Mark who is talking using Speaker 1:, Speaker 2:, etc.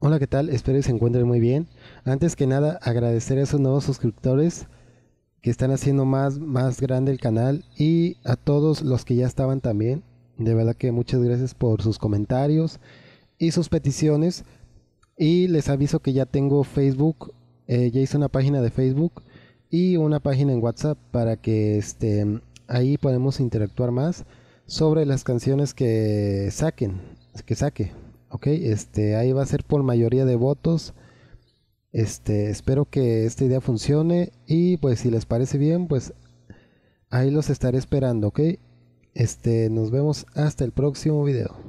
Speaker 1: Hola, ¿qué tal? Espero que se encuentren muy bien. Antes que nada, agradecer a esos nuevos suscriptores que están haciendo más, más grande el canal y a todos los que ya estaban también. De verdad que muchas gracias por sus comentarios y sus peticiones. Y les aviso que ya tengo Facebook, eh, ya hice una página de Facebook y una página en WhatsApp para que este, ahí podemos interactuar más sobre las canciones que saquen, que saque. Este, ahí va a ser por mayoría de votos. Este, espero que esta idea funcione y pues si les parece bien, pues ahí los estaré esperando, Este, nos vemos hasta el próximo video.